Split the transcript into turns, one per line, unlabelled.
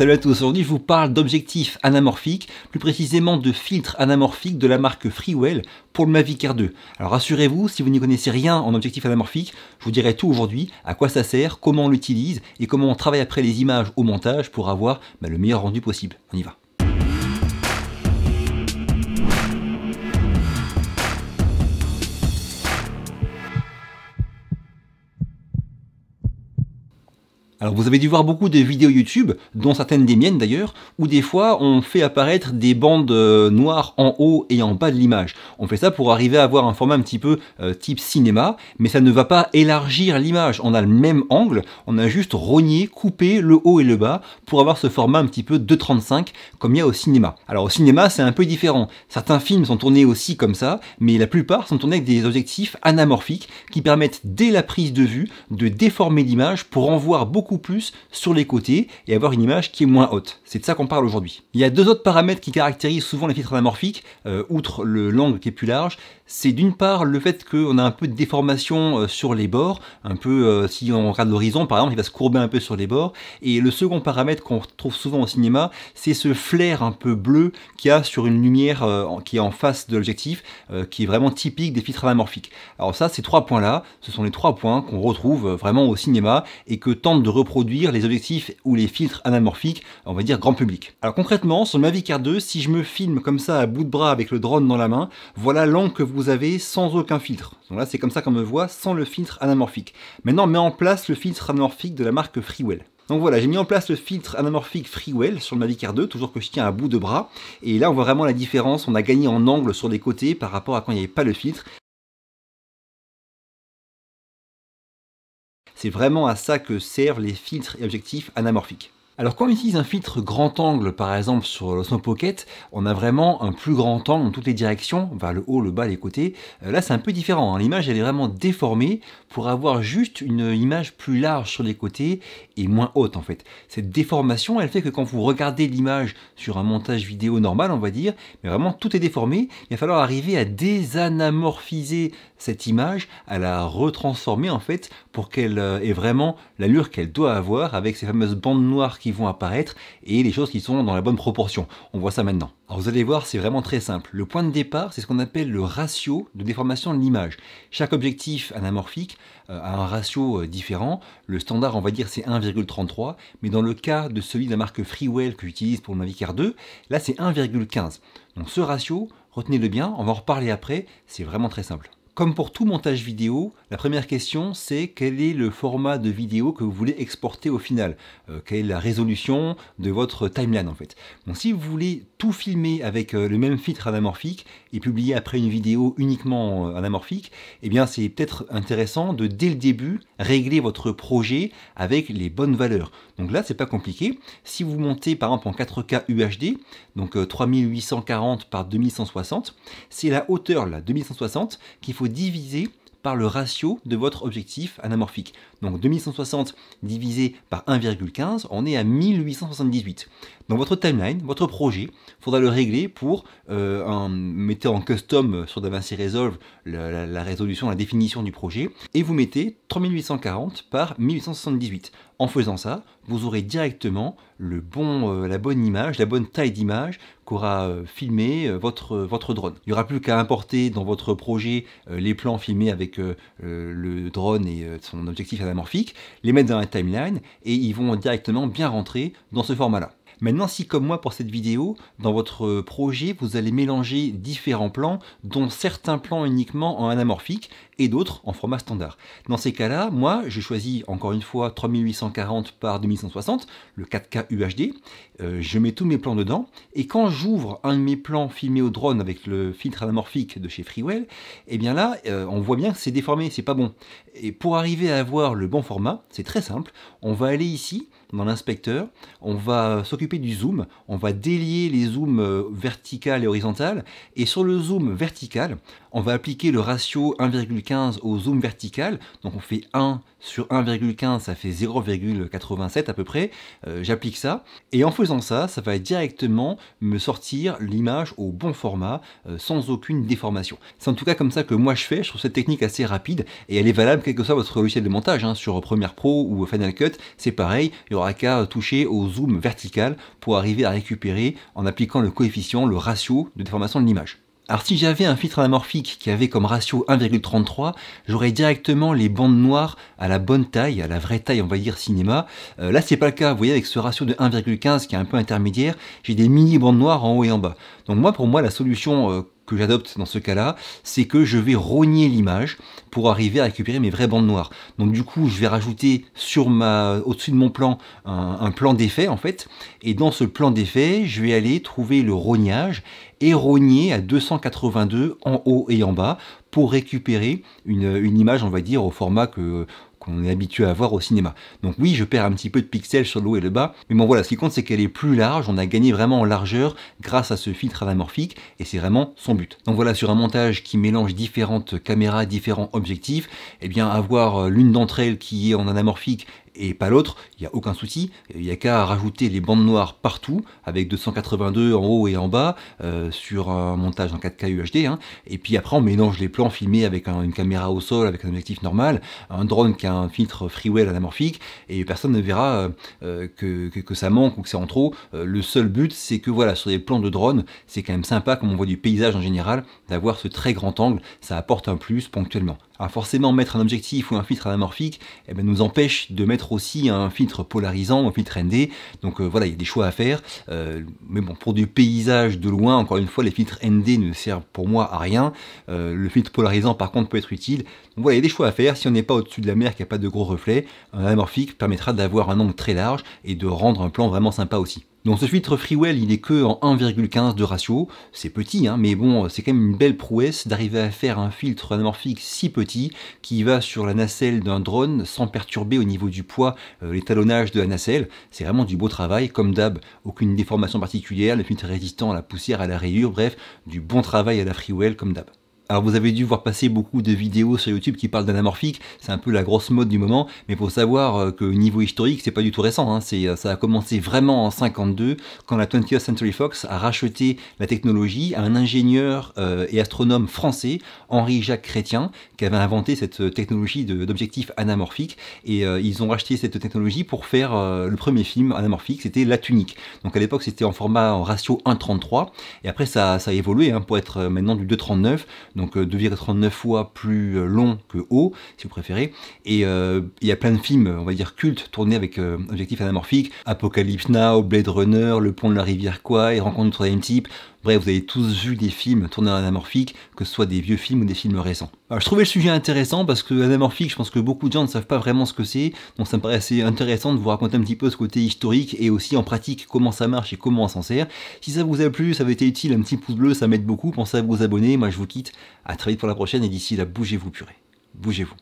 Salut à tous, aujourd'hui je vous parle d'objectifs anamorphiques, plus précisément de filtres anamorphiques de la marque Freewell pour le Mavic Air 2 Alors rassurez-vous, si vous n'y connaissez rien en objectifs anamorphiques, je vous dirai tout aujourd'hui, à quoi ça sert, comment on l'utilise et comment on travaille après les images au montage pour avoir bah, le meilleur rendu possible. On y va Alors vous avez dû voir beaucoup de vidéos YouTube, dont certaines des miennes d'ailleurs, où des fois on fait apparaître des bandes euh, noires en haut et en bas de l'image. On fait ça pour arriver à avoir un format un petit peu euh, type cinéma, mais ça ne va pas élargir l'image. On a le même angle, on a juste rogné, coupé le haut et le bas pour avoir ce format un petit peu 2.35 comme il y a au cinéma. Alors au cinéma c'est un peu différent. Certains films sont tournés aussi comme ça, mais la plupart sont tournés avec des objectifs anamorphiques qui permettent dès la prise de vue de déformer l'image pour en voir beaucoup plus sur les côtés et avoir une image qui est moins haute. C'est de ça qu'on parle aujourd'hui. Il y a deux autres paramètres qui caractérisent souvent les filtres anamorphiques, euh, outre le l'angle qui est plus large, c'est d'une part le fait qu'on a un peu de déformation euh, sur les bords, un peu euh, si on regarde l'horizon par exemple, il va se courber un peu sur les bords, et le second paramètre qu'on retrouve souvent au cinéma, c'est ce flair un peu bleu qu'il y a sur une lumière qui est en face de l'objectif, qui est vraiment typique des filtres anamorphiques. Alors ça, ces trois points-là, ce sont les trois points qu'on retrouve vraiment au cinéma et que tente de reproduire les objectifs ou les filtres anamorphiques, on va dire grand public. Alors concrètement, sur le Mavic Air 2, si je me filme comme ça à bout de bras avec le drone dans la main, voilà l'angle que vous avez sans aucun filtre. Donc là, c'est comme ça qu'on me voit sans le filtre anamorphique. Maintenant, on met en place le filtre anamorphique de la marque Freewell. Donc voilà, j'ai mis en place le filtre anamorphique Freewell sur le Mavic Air 2, toujours que je tiens à bout de bras. Et là, on voit vraiment la différence. On a gagné en angle sur les côtés par rapport à quand il n'y avait pas le filtre. C'est vraiment à ça que servent les filtres et objectifs anamorphiques. Alors quand on utilise un filtre grand angle par exemple sur le Snow Pocket, on a vraiment un plus grand angle dans toutes les directions, vers le haut, le bas, les côtés. Euh, là c'est un peu différent, hein. l'image elle est vraiment déformée pour avoir juste une image plus large sur les côtés et moins haute en fait. Cette déformation elle fait que quand vous regardez l'image sur un montage vidéo normal on va dire, mais vraiment tout est déformé, il va falloir arriver à désanamorphiser cette image, à la retransformer en fait pour qu'elle euh, ait vraiment l'allure qu'elle doit avoir avec ces fameuses bandes noires qui vont apparaître et les choses qui sont dans la bonne proportion. On voit ça maintenant. Alors vous allez voir, c'est vraiment très simple. Le point de départ, c'est ce qu'on appelle le ratio de déformation de l'image. Chaque objectif anamorphique euh, a un ratio euh, différent. Le standard, on va dire, c'est 1,33, mais dans le cas de celui de la marque Freewell que j'utilise pour le Air 2, là c'est 1,15. Donc ce ratio, retenez-le bien, on va en reparler après, c'est vraiment très simple. Comme pour tout montage vidéo, la première question c'est quel est le format de vidéo que vous voulez exporter au final euh, Quelle est la résolution de votre timeline en fait Donc si vous voulez tout filmer avec euh, le même filtre anamorphique et publier après une vidéo uniquement euh, anamorphique, eh bien c'est peut-être intéressant de dès le début régler votre projet avec les bonnes valeurs. Donc là c'est pas compliqué. Si vous montez par exemple en 4K UHD, donc 3840 par 2160, c'est la hauteur là 2160 qui diviser par le ratio de votre objectif anamorphique. Donc 2160 divisé par 1,15, on est à 1878. Dans votre timeline, votre projet, il faudra le régler pour euh, en, mettez en custom sur Davinci Resolve la, résolution, la définition du projet, et vous mettez 3840 par 1878. En faisant ça, vous aurez directement le bon, euh, la bonne image, la bonne taille d'image qu'aura euh, filmé euh, votre, votre drone. Il n'y aura plus qu'à importer dans votre projet les plans filmés avec euh, le drone et euh, son objectif anamorphique, les mettre dans la timeline et ils vont directement bien rentrer dans ce format-là. Maintenant, si comme moi pour cette vidéo, dans votre projet, vous allez mélanger différents plans, dont certains plans uniquement en anamorphique et d'autres en format standard. Dans ces cas-là, moi, je choisis encore une fois 3840 par 2160, le 4K UHD. Euh, je mets tous mes plans dedans et quand j'ouvre un de mes plans filmé au drone avec le filtre anamorphique de chez Freewell, eh bien là, euh, on voit bien que c'est déformé, c'est pas bon. Et pour arriver à avoir le bon format, c'est très simple. On va aller ici dans l'inspecteur, on va s'occuper du zoom. On va délier les zooms euh, verticales et horizontales. Et sur le zoom vertical, on va appliquer le ratio 1,15 au zoom vertical. Donc on fait 1 sur 1,15, ça fait 0,87 à peu près. Euh, j'applique ça. Et en faisant ça, ça va directement me sortir l'image au bon format, euh, sans aucune déformation. C'est en tout cas comme ça que moi je fais. Je trouve cette technique assez rapide et elle est valable quel que soit votre logiciel de montage. Hein, sur Premiere Pro ou Final Cut, c'est pareil. Il n'y aura qu'à toucher au zoom vertical pour arriver à récupérer en appliquant le coefficient, le ratio de déformation de l'image. Alors si j'avais un filtre anamorphique qui avait comme ratio 1,33, j'aurais directement les bandes noires à la bonne taille, à la vraie taille, on va dire cinéma. Euh, là, c'est pas le cas. Vous voyez, avec ce ratio de 1,15 qui est un peu intermédiaire, j'ai des mini bandes noires en haut et en bas. Donc moi, pour moi, la solution euh, j'adopte dans ce cas-là, c'est que je vais rogner l'image pour arriver à récupérer mes vraies bandes noires. Donc du coup, je vais rajouter sur ma, au-dessus de mon plan un, plan d'effet en fait, et dans ce plan d'effet, je vais aller trouver le rognage et rogner à 282 en haut et en bas pour récupérer une image, on va dire, au format que qu'on est habitué à voir au cinéma. Donc oui, je perds un petit peu de pixels sur le haut et le bas, mais bon voilà, ce qui compte c'est qu'elle est plus large, on a gagné vraiment en largeur grâce à ce filtre anamorphique, et c'est vraiment son but. Donc voilà, sur un montage qui mélange différentes caméras, différents objectifs, et eh bien avoir euh, l'une d'entre elles qui est en anamorphique et pas l'autre, il n'y a aucun souci. Il n'y a qu'à rajouter les bandes noires partout, avec 282 en haut et en bas, euh, sur un montage en 4K UHD. Hein. Et puis après, on mélange les plans filmés avec une caméra au sol, avec un objectif normal, un drone qui a un filtre freewell anamorphique, et personne ne verra euh, euh, que, ça manque ou que c'est en trop. le seul but, c'est que voilà, sur les plans de drone, c'est quand même sympa, comme on voit du paysage en général, d'avoir ce très grand angle. Ça apporte un plus ponctuellement forcément mettre un objectif ou un filtre anamorphique eh ben, nous empêche de mettre aussi un filtre polarisant, un filtre ND. Donc euh, voilà, il y a des choix à faire. Euh, mais bon, pour du paysage de loin, encore une fois, les filtres ND ne servent pour moi à rien. Euh, le filtre polarisant, par contre, peut être utile. Donc voilà, il y a des choix à faire. Si on n'est pas au-dessus de la mer, qu'il n'y a pas de gros reflets, un anamorphique permettra d'avoir un angle très large et de rendre un plan vraiment sympa aussi. Donc ce filtre Freewell, il est que en 1,15 de ratio, c'est petit, hein, mais bon, c'est quand même une belle prouesse d'arriver à faire un filtre anamorphique si petit qui va sur la nacelle d'un drone sans perturber au niveau du poids euh, l'étalonnage de la nacelle. C'est vraiment du beau travail, comme d'hab, aucune déformation particulière, le filtre résistant à la poussière, à la rayure, bref, du bon travail à la Freewell comme d'hab. Alors vous avez dû voir passer beaucoup de vidéos sur YouTube qui parlent d'anamorphique, c'est un peu la grosse mode du moment, mais faut savoir euh, que niveau historique, c'est pas du tout récent, hein. Euh, ça a commencé vraiment en 52 quand la 20th Century Fox a racheté la technologie à un ingénieur euh, et astronome français, Henri-Jacques Chrétien, qui avait inventé cette technologie d'objectif anamorphique, et ils ont racheté cette technologie pour faire le premier film anamorphique, c'était La Tunique. Donc à l'époque, c'était en format en ratio 1.33, et après ça, a évolué hein, pour être maintenant du 2.39, donc 2,39 euh, fois plus euh, long que haut, si vous préférez. Et euh, il y a plein de films, on va dire cultes, tournés avec objectif anamorphique Apocalypse Now, Blade Runner, Le Pont de la Rivière Quoi, et Rencontre du troisième type. Bref, vous avez tous vu des films tournés en anamorphique, que ce soit des vieux films ou des films récents. Alors, je trouvais le sujet intéressant parce que anamorphique, je pense que beaucoup de gens ne savent pas vraiment ce que c'est, donc ça me paraît assez intéressant de vous raconter un petit peu ce côté historique et aussi en pratique comment ça marche et comment on s'en sert. Si ça vous a plu, ça a été utile, un petit pouce bleu, ça m'aide beaucoup, pensez à vous abonner, moi je vous quitte, à très vite pour la prochaine et d'ici là, bougez-vous purée, bougez-vous.